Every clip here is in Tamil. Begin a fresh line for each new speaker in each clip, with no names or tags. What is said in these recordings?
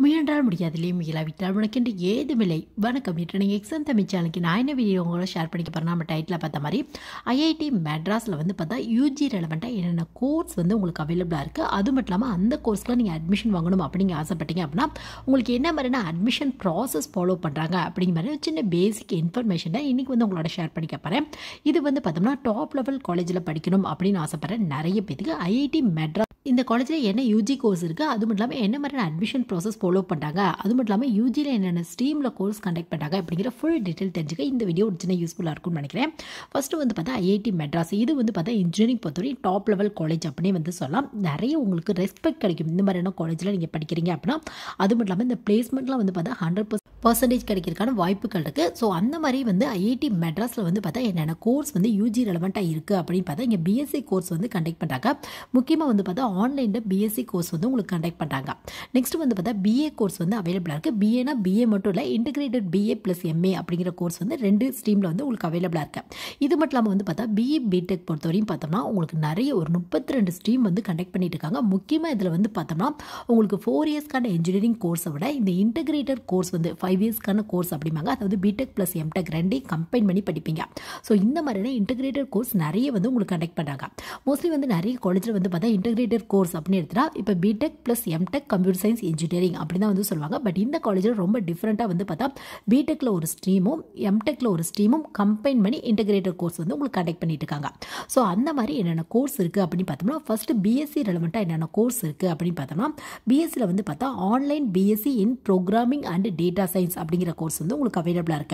முயன்றால் இல்லையே முயலாவிட்டால் உனக்கென்று ஏதுமில்லை வணக்கம் இன்று நீங்கள் எக்ஸாம் தமிழ் சேனலுக்கு நான் என்ன வீடியோ உங்களோட ஷேர் பண்ணிக்க போகிறேன் நம்ம டைட்டில் பார்த்த மாதிரி ஐஐடி மெட்ராஸில் வந்து பார்த்தா யூஜி ரெலவெண்ட்டாக என்னென்ன கோர்ஸ் வந்து உங்களுக்கு அவைலபிளாக இருக்குது அது மட்டும் இல்லாமல் அந்த கோர்ஸ்க்குலாம் நீங்கள் அட்மிஷன் வாங்கணும் அப்படிங்க ஆசைப்பட்டீங்க அப்படின்னா உங்களுக்கு என்ன மாதிரினா அட்மிஷன் ப்ராசஸ் ஃபாலோ பண்ணுறாங்க அப்படிங்கிற மாதிரி சின்ன பேசிக் இன்ஃபர்மேஷன் தான் இன்றைக்கி வந்து உங்களோட ஷேர் பண்ணிக்க போகிறேன் இது வந்து பார்த்தோம்னா டாப் லெவல் காலேஜில் படிக்கணும் அப்படின்னு ஆசைப்பட்றேன் நிறைய பேருக்கு ஐஐடி மெட்ராஸ் இந்த காலேஜில் என்ன யூஜி கோர்ஸ் இருக்குது அது மட்டும் இல்லாமல் என்ன மாதிரியான அட்மிஷன் ப்ராசஸ் ஃபாலோ பண்ணுறாங்க அது மட்டும் இல்லாமல் யூஜியில் என்னென்ன ஸ்ட்ரீமில் கோர்ஸ் கண்டக்ட் பண்ணுறாங்க அப்படிங்கிற ஃபுல் டீட்டெயில் தெரிஞ்சுக்க இந்த வீடியோ ஒரு சின்ன யூஸ்ஃபுல்லாக இருக்கும்னு நினைக்கிறேன் ஃபஸ்ட்டு வந்து பார்த்தா ஐஐடி மெட்ராஸ் இது வந்து பார்த்தா இன்ஜினியரிங் பொறுத்தவரை டாப் லெவல் காலேஜ் அப்படின்னு வந்து சொல்லலாம் நிறைய உங்களுக்கு ரெஸ்பெக்ட் கிடைக்கும் இந்த மாதிரியான காலேஜில் நீங்கள் படிக்கிறீங்க அப்படின்னா அது மட்டும் இல்லாமல் இந்த பிளேஸ்மெண்ட்லாம் வந்து பார்த்தா ஹண்ட்ரட் பர்சன்டேஜ் கிடைக்கிறதுக்கான வாய்ப்புகள் இருக்குது ஸோ அந்த மாதிரி வந்து ஐஐடி மெட்ராஸில் வந்து பார்த்தா என்னென்ன கோர்ஸ் வந்து யூஜி ரெலவெண்ட்டாக இருக்குது அப்படின்னு பார்த்தா இங்கே பிஎஸ்சி கோர்ஸ் வந்து கண்டக்ட் பண்ணுறாங்க முக்கியமாக வந்து பார்த்தா ஆன்லைனில் பிஎஸ்சி கோர்ஸ் வந்து உங்களுக்கு கண்டக்ட் பண்ணுறாங்க நெக்ஸ்ட் வந்து பார்த்தா பி பிஏ கோர்ஸ் வந்து அவைலபிளாக இருக்குது பிஏனா பிஏ மட்டும் இல்லை இன்டிகிரேட்டட் பிஏ ப்ளஸ் எம்ஏ அப்படிங்கிற கோர்ஸ் வந்து ரெண்டு ஸ்ட்ரீமில் வந்து உங்களுக்கு அவைலபிளாக இருக்குது இது மட்டும் இல்லாமல் வந்து பார்த்தா பிஇ பிடெக் பொறுத்த வரையும் பார்த்தோம்னா உங்களுக்கு நிறைய ஒரு முப்பத்தி ரெண்டு ஸ்ட்ரீம் வந்து கண்டக்ட் பண்ணிட்டு இருக்காங்க முக்கியமாக இதில் வந்து பார்த்தோம்னா உங்களுக்கு ஃபோர் இயர்ஸ்க்கான இன்ஜினியரிங் கோர்ஸை விட இந்த இன்டகிரேட்டட் கோர்ஸ் வந்து ஃபைவ் இயர்ஸ்க்கான கோர்ஸ் அப்படிம்பாங்க அதாவது பிடெக் ப்ளஸ் எம்டெக் ரெண்டையும் கம்பைன் பண்ணி படிப்பீங்க ஸோ இந்த மாதிரியான இன்டிகிரேட்டட் கோர்ஸ் நிறைய வந்து உங்களுக்கு கண்டக்ட் பண்ணுறாங்க மோஸ்ட்லி வந்து நிறைய காலேஜில் வந்து பார்த்தா இன்டிகிரேட்டட் கோர்ஸ் அப்படின்னு எடுத்துகிட்டா இப்போ BTech plus MTech computer science engineering அப்படி தான் வந்து சொல்லுவாங்க பட் இந்த காலேஜில் ரொம்ப டிஃப்ரெண்ட்டாக வந்து பார்த்தா பிடெக்கில் ஒரு ஸ்ட்ரீமும் எம்டெக்கில் ஒரு ஸ்ட்ரீமும் கம்பைன் பண்ணி இன்டகிரேட்டர் கோர்ஸ் வந்து உங்களுக்கு கண்டக்ட் பண்ணிட்டு இருக்காங்க ஸோ அந்த மாதிரி என்னென்ன கோர்ஸ் இருக்குது அப்படின்னு பார்த்தோம்னா ஃபஸ்ட்டு பிஎஸ்சி ரெலவெண்ட்டாக என்னென்ன கோர்ஸ் இருக்குது அப்படின்னு பார்த்தோம்னா பிஎஸ்சியில் வந்து பார்த்தா online BSc in programming and data science அப்படிங்கிற கோர்ஸ் வந்து உங்களுக்கு அவைலபிளாக இருக்கு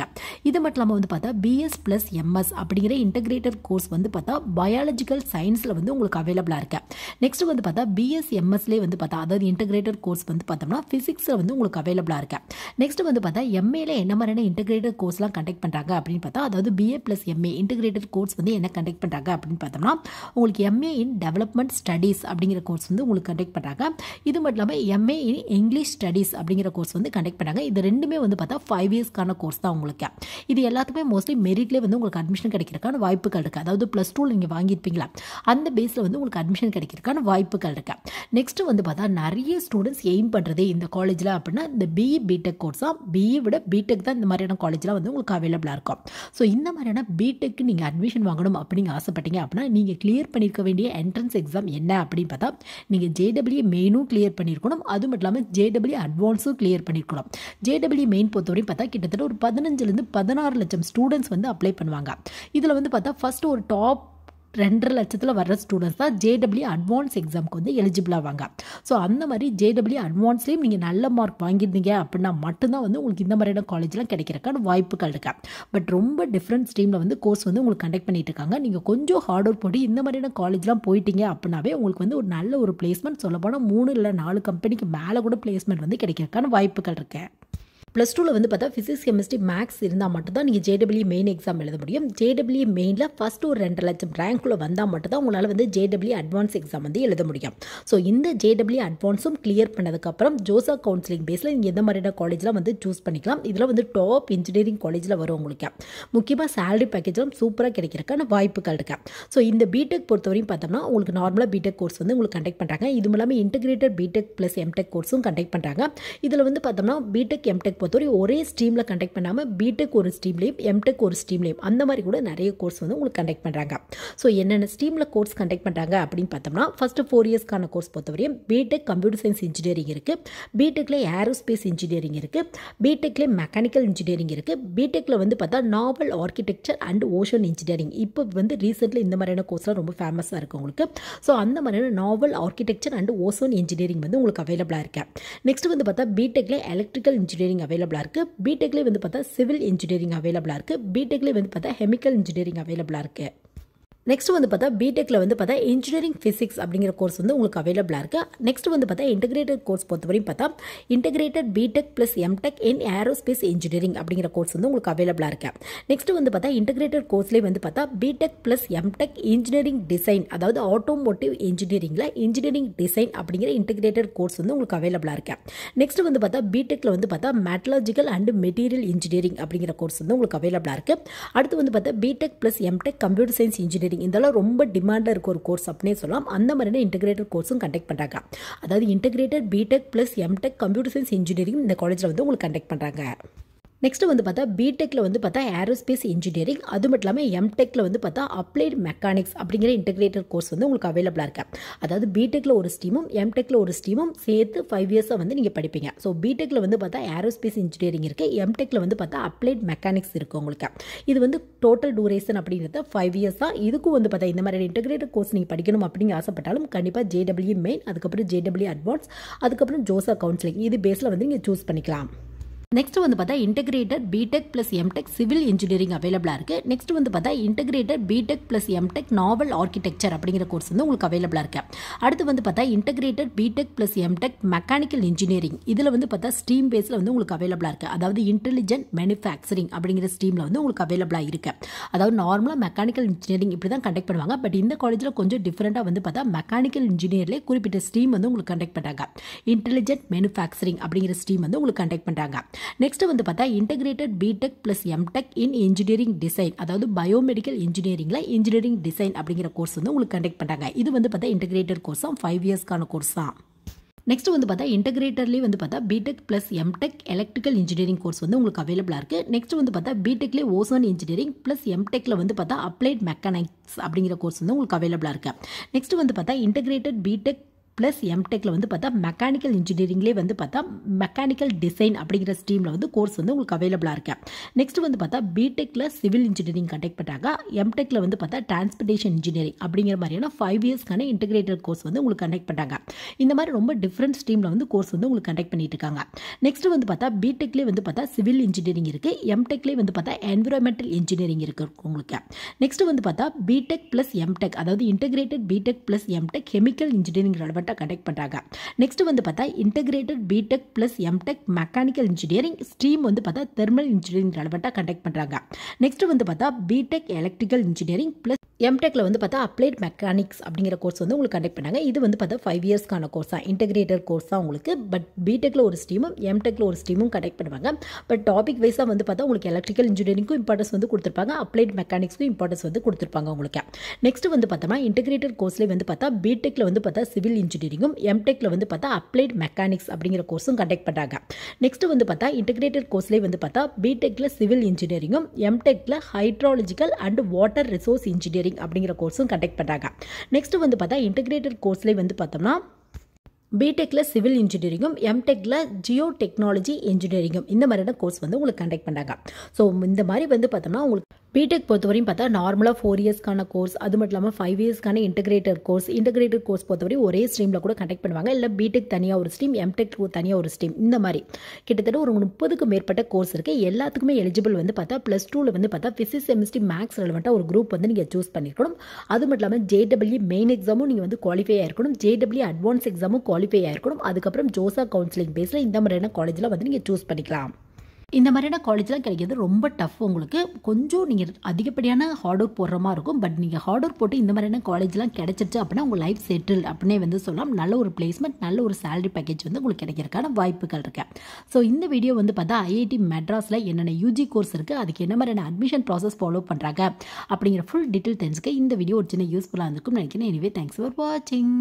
இது மட்டும் இல்லாமல் வந்து பார்த்தா பிஎஸ் ப்ளஸ் எம்எஸ் அப்படிங்கிற இன்டகிரேட்டர் கோர்ஸ் வந்து பார்த்தா பயாலஜிக்கல் சயின்ஸில் வந்து உங்களுக்கு அவைலபிளாக இருக்கு நெக்ஸ்ட் வந்து பார்த்தா பிஎஸ் எம்எஸ்லேயே வந்து பார்த்தா அதாவது இன்டெகிரேட்டர் கோர்ஸ் வந்து பார்த்தோம்னா ஃபிசிக்ஸில் வந்து உங்களுக்கு அவைலபிளாக இருக்கேன் நெக்ஸ்ட் வந்து பார்த்தா எம்ஏல என்ன மாதிரியான இன்டெகிரேட்டட் கோர்ஸ்லாம் கண்டக்ட் பண்ணுறாங்க அப்படின்னு பார்த்தா அதாவது BA plus MA integrated course வந்து என்ன கண்டக்ட் பண்ணுறாங்க அப்படின்னு பார்த்தோம்னா உங்களுக்கு எம்ஏ இன் டெவலப்மெண்ட் ஸ்டடீஸ் அப்படிங்கிற கோர்ஸ் வந்து உங்களுக்கு கண்டக்ட் பண்ணுறாங்க இது மட்டும் இல்லாமல் எம்ஏ இன் இங்கிலீஷ் ஸ்டடீஸ் அப்படிங்கிற கோர்ஸ் வந்து கண்டக்ட் பண்ணுறாங்க இது ரெண்டுமே வந்து பார்த்தா ஃபைவ் இயர்ஸ்க்கான கோர்ஸ் தான் உங்களுக்கு இது எல்லாத்துக்குமே மோஸ்ட்லி மெரிட்லேயே வந்து உங்களுக்கு அட்மிஷன் கிடைக்கிறதுக்கான வாய்ப்புகள் இருக்குது அதாவது ப்ளஸ் டூ நீங்கள் வாங்கியிருப்பீங்களா அந்த பேஸில் வந்து உங்களுக்கு அட்மிஷன் கிடைக்கிறதுக்கான வாய்ப்புகள் இருக்குது நெக்ஸ்ட்டு வந்து பார்த்தா நிறைய ஸ்டூடெண்ட்ஸ் எய்ம் பண்ணுறதே இந்த காலேஜில் அப்படின்னா இந்த பிஇ பிடெக் கோர்ஸ் தான் பிஇ விட பிடெக் தான் இந்த மாதிரியான காலேஜ்லாம் வந்து உங்களுக்கு அவைலபிளாக இருக்கும் ஸோ இந்த மாதிரியான பிடெக்கு நீங்கள் அட்மிஷன் வாங்கணும் அப்படின்னு ஆசைப்பட்டீங்க அப்படின்னா நீங்கள் கிளியர் பண்ணியிருக்க வேண்டிய என்ட்ரன்ஸ் எக்ஸாம் என்ன அப்படின்னு பார்த்தா நீங்கள் ஜேடபிள்யூ மெயினும் கிளியர் பண்ணியிருக்கணும் அது மட்டும் இல்லாமல் ஜேடபிள்யூ அட்வான்ஸும் கிளியர் பண்ணியிருக்கணும் ஜேடபிள்யூ மெயின் பொறுத்தவரை பார்த்தா கிட்டத்தட்ட ஒரு பதினஞ்சுலேருந்து பதினாறு லட்சம் ஸ்டூடெண்ட்ஸ் வந்து அப்ளை பண்ணுவாங்க இதில் வந்து பார்த்தா ஃபஸ்ட்டு ஒரு டாப் ரெண்டரை லட்சத்தில் வர்ற ஸ்டூடெண்ட்ஸ் தான் ஜேடபிள்யூ அட்வான்ஸ் எக்ஸாமுக்கு வந்து எலிஜிபிளாக வாங்க ஸோ அந்த மாதிரி ஜேடபிள்யூ அட்வான்ஸ்லேயும் நீங்கள் நல்ல மார்க் வாங்கியிருந்தீங்க அப்படின்னா மட்டும்தான் வந்து உங்களுக்கு இந்த மாதிரியான காலேஜ்லாம் கிடைக்கிறக்கான வாய்ப்புகள் இருக்கா பட் ரொம்ப டிஃப்ரெண்ட் ஸ்ட்ரீமில் வந்து கோர்ஸ் வந்து உங்களுக்கு கண்டக்ட் பண்ணிட்டு இருக்காங்க நீங்கள் கொஞ்சம் ஹார்ட் ஒர்க் போட்டு இந்த மாதிரியான காலேஜ்லாம் போயிட்டீங்க அப்படின்னாவே உங்களுக்கு வந்து ஒரு நல்ல ஒரு பிளேஸ்மெண்ட் சொல்லப்போனால் மூணு இல்லை நாலு கம்பெனிக்கு மேலே கூட பிளேஸ்மெண்ட் வந்து கிடைக்கிறக்கான வாய்ப்புகள் இருக்குது ப்ளஸ் டூவில் வந்து பார்த்தா ஃபிசிக்ஸ் கெமிஸ்ட்ரி மேக்ஸ் இருந்தால் மட்டும்தான் நீங்கள் ஜேடபிள்யூ மெயின் எக்ஸாம் எழுத முடியும் ஜேடபிள்யூ மெயினில் ஃபஸ்ட் ஒரு ரெண்டு லட்சம் ரேங்க்குள்ளே வந்தால் மட்டும்தான் உங்களால் வந்து ஜேடபிள்யூ அட்வான்ஸ் எக்ஸாம் வந்து எழுத முடியும் ஸோ இந்த ஜேடபிள்யூ அட்வான்ஸும் கிளியர் பண்ணதுக்கப்புறம் ஜோசா கவுன்சிலிங் பேஸில் நீங்கள் எந்த மாதிரியான காலேஜ்லாம் வந்து சூஸ் பண்ணிக்கலாம் இதில் வந்து டாப் இன்ஜினியரிங் காலேஜில் வரும் உங்களுக்கு முக்கியமாக சேலரி பேக்கேஜ்லாம் சூப்பராக கிடைக்கிறக்கான வாய்ப்புகள் இருக்கு ஸோ இந்த பிடெக் பொறுத்தவரையும் பார்த்தோம்னா உங்களுக்கு நார்மலாக பிடெக் கோர்ஸ் வந்து உங்களுக்கு கண்டக்ட் பண்ணுறாங்க இது இல்லாமல் இன்டிகிரேட்டட் பிடெக் ப்ளஸ் எம்டெக் கோர்ஸும் கண்டக்ட் பண்ணுறாங்க இதில் வந்து பார்த்தோம்னா பிடெக் எம்டெக் பொறுத்தவரை ஒரே ஸ்ட்ரீமில் கண்டக்ட் பண்ணாமல் பிடெக் ஒரு ஸ்ட்ரீம்லேயும் எம்டெக் ஒரு ஸ்ட்ரீம்லேயும் அந்த மாதிரி கூட நிறைய கோர்ஸ் வந்து உங்களுக்கு கண்டக்ட் பண்ணுறாங்க ஸோ என்னென்ன ஸ்ட்ரீமில் கோர்ஸ் கண்டக்ட் பண்ணுறாங்க அப்படின்னு பார்த்தோம்னா ஃபஸ்ட்டு ஃபோர் இயர்ஸ்க்கான கோர்ஸ் பொறுத்தவரையும் பிடெக் கம்ப்யூட்டர் சயின்ஸ் இன்ஜினியரிங் இருக்குது பிடெக்கில் ஏரோஸ்பேஸ் இன்ஜினியரிங் இருக்குது பிடெக்கில் மெக்கானிக்கல் இன்ஜினியரிங் இருக்குது பிடெக்கில் வந்து பார்த்தா naval architecture and ocean engineering இப்போ வந்து ரீசெண்டில் இந்த மாதிரியான கோர்ஸ்லாம் ரொம்ப ஃபேமஸாக இருக்குது உங்களுக்கு ஸோ அந்த மாதிரியான naval architecture and ocean engineering வந்து உங்களுக்கு அவைலபிளாக இருக்குது நெக்ஸ்ட் வந்து பார்த்தா பிடெக்கில் எலக்ட்ரிக்கல் இன்ஜினியரிங் அவைலபிளாக இருக்குது பிடெக்லேயே வந்து பார்த்தா சிவில் இன்ஜினியரிங் அவைலபிளாக இருக்குது பிடெக்லேயே வந்து பார்த்தா கெமிக்கல் இன்ஜினியரிங் அவைலபிளாக இருக்குது நெக்ஸ்ட் வந்து பார்த்தா பிடெக்கில் வந்து பார்த்தா இன்ஜினியரிங் ஃபிசிக்ஸ் அப்படிங்கிற கோர்ஸ் வந்து உங்களுக்கு அவைலபிளாக இருக்குது நெக்ஸ்ட் வந்து பார்த்தா இன்டெகிரேட்டட் கோர்ஸ் பொறுத்தவரையும் பார்த்தா integrated BTech plus MTech in aerospace engineering அப்படிங்கிற கோர்ஸ் வந்து உங்களுக்கு அவைலபிளாக இருக்குது நெக்ஸ்ட் வந்து பார்த்தா இன்டெகிரேட்டட் கோர்ஸ்லேயே வந்து பார்த்தா BTech plus MTech engineering design அதாவது ஆட்டோமோட்டிவ் இன்ஜினியரிங்கில் இன்ஜினியரிங் டிசைன் அப்படிங்கிற இன்டெகிரேட்டட் கோர்ஸ் வந்து உங்களுக்கு அவைலபிளாக இருக்குது நெக்ஸ்ட் வந்து பார்த்தா பிடெக்கில் வந்து பார்த்தா மேட்டலாஜிக்கல் அண்ட் மெட்டீரியல் இன்ஜினியரிங் அப்படிங்கிற கோர்ஸ் வந்து உங்களுக்கு அவைலபிளாக இருக்குது அடுத்து வந்து பார்த்தா BTech plus MTech computer science engineering coding இதெல்லாம் ரொம்ப டிமாண்டாக இருக்க ஒரு கோர்ஸ் அப்படின்னே சொல்லலாம் அந்த மாதிரியான இன்டகிரேட்டட் கோர்ஸும் கண்டக்ட் பண்ணுறாங்க அதாவது integrated BTech plus MTech computer science engineering இந்த காலேஜில் வந்து உங்களுக்கு கண்டக்ட் பண்ணுறாங்க நெக்ஸ்ட்டு வந்து பார்த்தா பிடெக்கில் வந்து பார்த்தா ஏரோஸ்பேஸ் இன்ஜினியரிங் அது மட்டும் இல்லாமல் எம்டெக்கில் வந்து பார்த்தா அப்ளைட் மெக்கானிக்ஸ் அப்படிங்கிற இன்டெகிரேட்டர் கோர்ஸ் வந்து உங்களுக்கு அவைலபிளாக இருக்கு அதாவது பிடெக்கில் ஒரு ஸ்டீமும் எம்டெக்கில் ஒரு ஸ்டீமும் சேர்த்து ஃபைவ் இயர்ஸாக வந்து நீங்கள் படிப்பீங்க ஸோ பிடெக்கில் வந்து பார்த்தா ஏரோஸ்பேஸ் இன்ஜினியரிங் இருக்குது எம்டெக்கில் வந்து பார்த்தா அப்ளைட் மெக்கானிக்ஸ் இருக்குது உங்களுக்கு இது வந்து டோட்டல் டூரேஷன் அப்படிங்கிறத ஃபைவ் இயர்ஸ் தான் இதுக்கும் வந்து பார்த்தா இந்த மாதிரி இன்டெகிரேட்டர் கோர்ஸ் நீங்கள் படிக்கணும் அப்படிங்க ஆசைப்பட்டாலும் கண்டிப்பாக ஜேடபிள்யூ மெயின் அதுக்கப்புறம் ஜேடபிள்யூ அட்வான்ஸ் அதுக்கப்புறம் ஜோசா கவுன்சிலிங் இது பேஸில் வந்து நீங்கள் சூஸ் பண்ணிக்கலாம் நெக்ஸ்ட் வந்து பார்த்தா integrated BTech plus MTech civil engineering அவைலபிளாக இருக்குது நெக்ஸ்ட் வந்து பார்த்தா integrated BTech plus MTech naval architecture அப்படிங்கிற கோர்ஸ் வந்து உங்களுக்கு அவைலபிளாக இருக்கு அடுத்து வந்து பார்த்தா integrated BTech plus MTech mechanical engineering இதில் வந்து பார்த்தா ஸ்டீம் பேஸில் வந்து உங்களுக்கு அவைலபிளாக இருக்குது அதாவது இன்டெலிஜென்ட் மேனுஃபேக்சரிங் அப்படிங்கிற ஸ்ட்ரீமில் வந்து உங்களுக்கு அவைலபிளாக இருக்கு அதாவது நார்மலாக மெக்கானிக்கல் இன்ஜினியரிங் இப்படி தான் கண்டக்ட் பண்ணுவாங்க பட் இந்த காலேஜில் கொஞ்சம் டிஃப்ரெண்ட்டாக வந்து பார்த்தா மெக்கானிக்கல் இன்ஜினியர்லேயே குறிப்பிட்ட ஸ்ட்ரீம் வந்து உங்களுக்கு கண்டக்ட் பண்ணுறாங்க இன்டெலிஜென்ட் மேனுஃபேக்சரிங் அப்படிங்கிற ஸ்ட்ரீம் வந்து உங்களுக்கு கண்டக்ட் பண்ணுறாங்க நெக்ஸ்ட்டு வந்து பார்த்தா integrated BTech plus MTech in engineering design அதாவது பயோமெடிக்கல் இன்ஜினியரிங்கில் இன்ஜினியரிங் டிசைன் அப்படிங்கிற கோர்ஸ் வந்து உங்களுக்கு கண்டக்ட் பண்ணுறாங்க இது வந்து பார்த்தா இன்டெகிரேட்டட் கோர்ஸ் தான் ஃபைவ் இயர்ஸ்க்கான கோர்ஸ் தான் நெக்ஸ்ட் வந்து பார்த்தா இன்டெகிரேட்டர்லேயே வந்து பார்த்தா BTech plus MTech electrical engineering course வந்து உங்களுக்கு அவைலபிளாக இருக்குது நெக்ஸ்ட் வந்து பார்த்தா பிடெக்லே ஓசோன் இன்ஜினியரிங் ப்ளஸ் எம்டெக்கில் வந்து பார்த்தா அப்ளைட் மெக்கானிக்ஸ் அப்படிங்கிற கோர்ஸ் வந்து உங்களுக்கு அவைலபிளாக இருக்குது நெக்ஸ்ட் வந்து பார்த்தா இன்டகிரேட்டட் பிடெக் ப்ளஸ் எம்டெக்கில் வந்து பார்த்தா மெக்கானிக்கல் இன்ஜினியரிங்லேயே வந்து பார்த்தா மெக்கானிக்கல் டிசைன் அப்படிங்கிற ஸ்ட்ரீமில் வந்து கோர்ஸ் வந்து உங்களுக்கு அவைலபிளாக இருக்கேன் நெக்ஸ்ட் வந்து பார்த்தா பிடெக்கில் சிவில் இன்ஜினியரிங் கண்டெக்ட் பண்ணாங்க எம்டெக்கில் வந்து பார்த்தா டிரான்ஸ்போர்ட்டேஷன் இன்ஜினியரிங் அப்படிங்கிற மாதிரியான ஃபைவ் இயர்ஸ்க்கான இன்டிகிரேட்டட் கோர்ஸ் வந்து உங்களுக்கு கண்டெக்ட் பண்ணுறாங்க இந்த மாதிரி ரொம்ப டிஃப்ரெண்ட் ஸ்ட்ரீமில் வந்து கோர்ஸ் வந்து உங்களுக்கு கண்டெக்ட் பண்ணிட்டு இருக்காங்க நெக்ஸ்ட் வந்து பார்த்தா பிடெக்லேயே வந்து பார்த்தா சிவில் இன்ஜினியரிங் இருக்குது எம்டெக்லேயே வந்து பார்த்தா என்விரான்மெண்டல் இன்ஜினியரிங் இருக்குது உங்களுக்கு நெக்ஸ்ட் வந்து பார்த்தா பிடெக் ப்ளஸ் எம்டெக் அதாவது integrated BTech plus MTech chemical engineering அமௌண்ட்டை கண்டெக்ட் பண்ணுறாங்க நெக்ஸ்ட் வந்து பார்த்தா integrated BTech plus MTech mechanical engineering stream வந்து பார்த்தா தெர்மல் இன்ஜினியரிங் ரெலவெண்ட்டாக கண்டெக்ட் பண்ணுறாங்க நெக்ஸ்ட் வந்து பார்த்தா பிடெக் எலக்ட்ரிக்கல் இன்ஜினியரிங் ப்ளஸ் எம்டெக்கில் வந்து பார்த்தா அப்ளைட் மெக்கானிக்ஸ் அப்படிங்கிற கோர்ஸ் வந்து உங்களுக்கு கண்டக்ட் பண்ணாங்க இது வந்து பார்த்தா ஃபைவ் இயர்ஸ்க்கான கோர்ஸ் தான் இன்டெகிரேட்டர் கோர்ஸ் தான் உங்களுக்கு பட் பிடெக்கில் ஒரு ஸ்ட்ரீமும் எம்டெக்கில் ஒரு ஸ்ட்ரீமும் கண்டக்ட் பண்ணுவாங்க பட் டாபிக் வைஸாக வந்து பார்த்தா உங்களுக்கு எலக்ட்ரிக்கல் இன்ஜினியரிங்க்கும் இம்பார்ட்டன்ஸ் வந்து கொடுத்துருப்பாங்க அப்ளைட் மெக்கானிக்ஸ்க்கும் இம்பார்ட்டன்ஸ் வந்து கொடுத்துருப்பாங்க உங்களுக்கு நெக்ஸ்ட் வந்து பார்த்தோம்னா இன்டெகிரேட்டர் கோர்ஸ்லேயே வந்து பார்த்தா பிடெக்கில் வந்து பார்த்தா சிவில் இன்ஜினியரிங்கும் எம்டெக்கில் வந்து பார்த்தா அப்ளைட் மெக்கானிக்ஸ் அப்படிங்கிற கோர்ஸும் கண்டக்ட் பண்ணுறாங்க நெக்ஸ்ட் வந்து பார்த்தா இன்டெகிரேட்டர் கோர்ஸ்லேயே வந்து பார்த்தா பிடெக்கில் சிவில் இன்ஜினியரிங்கும் எம்டெக்கில் hydrological and water resource engineering engineering அப்படிங்கிற கோர்ஸும் கண்டக்ட் பண்ணுறாங்க நெக்ஸ்ட் வந்து பார்த்தா இன்டெகிரேட்டட் கோர்ஸ்லேயே வந்து பார்த்தோம்னா பிடெக்கில் சிவில் இன்ஜினியரிங்கும் எம்டெக்கில் ஜியோ டெக்னாலஜி இன்ஜினியரிங்கும் இந்த மாதிரியான கோர்ஸ் வந்து உங்களுக்கு கண்டக்ட் பண்ணாங்க ஸோ இந்த மாதிரி வந்து பார்த்தோம்னா உங்களுக்கு பிடெக் பொறுத்த வரையும் பார்த்தா நார்மலாக ஃபோர் இயர்ஸ்க்கான கோர்ஸ் அது மட்டும் இல்லாமல் ஃபைவ் இயர்ஸ்க்கான இன்டெகிரேட்டர் கோர்ஸ் இன்டகிரேட்டர் கோர்ஸ் வரையும் ஒரே ஸ்ட்ரீமில் கூட கண்டக்ட் பண்ணுவாங்க இல்லை பிடெக் தனியாக ஒரு ஸ்ட்ரீம் எம்டெக் தனியாக ஒரு ஸ்ட்ரீம் இந்த மாதிரி கிட்டத்தட்ட ஒரு முப்பதுக்கு மேற்பட்ட கோர்ஸ் இருக்குது எல்லாத்துக்குமே எலிஜிபிள் வந்து பார்த்தா ப்ளஸ் டூவில் வந்து பார்த்தா ஃபிசிக்ஸ் கெமிஸ்ட்ரி மேக்ஸ் ரெலவெண்ட்டாக ஒரு குரூப் வந்து நீங்கள் சூஸ் பண்ணியிருக்கணும் அது மட்டும் இல்லாமல் ஜேடபிள்யூ மெயின் எக்ஸாமும் நீங்கள் வந்து குவாலிஃபை ஆயிருக்கணும் ஜேடபிள்யூ அட்வான்ஸ் எக்ஸாமும் குவாலிஃபை ஆயிருக்கணும் அதுக்கப்புறம் ஜோசா கவுன்சிலிங் பேஸில் இந்த மாதிரியான காலேஜில் வந்து நீங்கள் சூஸ் பண்ணிக்கலாம் இந்த மாதிரியான காலேஜ்லாம் கிடைக்கிறது ரொம்ப டஃப் உங்களுக்கு கொஞ்சம் நீங்கள் அதிகப்படியான ஹார்ட் ஒர்க் போடுற மாதிரி இருக்கும் பட் நீங்கள் ஹார்ட் ஒர்க் போட்டு இந்த மாதிரியான காலேஜ்லாம் கிடைச்சிருச்சு அப்படின்னா உங்கள் லைஃப் செட்டில் அப்படின்னே வந்து சொல்லலாம் நல்ல ஒரு பிளேஸ்மெண்ட் நல்ல ஒரு சேலரி பேக்கேஜ் வந்து உங்களுக்கு கிடைக்கிறதுக்கான வாய்ப்புகள் இருக்கு ஸோ இந்த வீடியோ வந்து பார்த்தா ஐஐடி மெட்ராஸில் என்னென்ன யூஜி கோர்ஸ் இருக்குது அதுக்கு என்ன மாதிரியான அட்மிஷன் ப்ராசஸ் ஃபாலோ பண்ணுறாங்க அப்படிங்கிற ஃபுல் டீட்டெயில் தெரிஞ்சுக்க இந்த வீடியோ ஒரு சின்ன யூஸ்ஃபுல்லாக இருந்திருக்கும்னு நினைக்கிறேன் எனவே தேங்க்ஸ் ஃபார் வாட்சிங்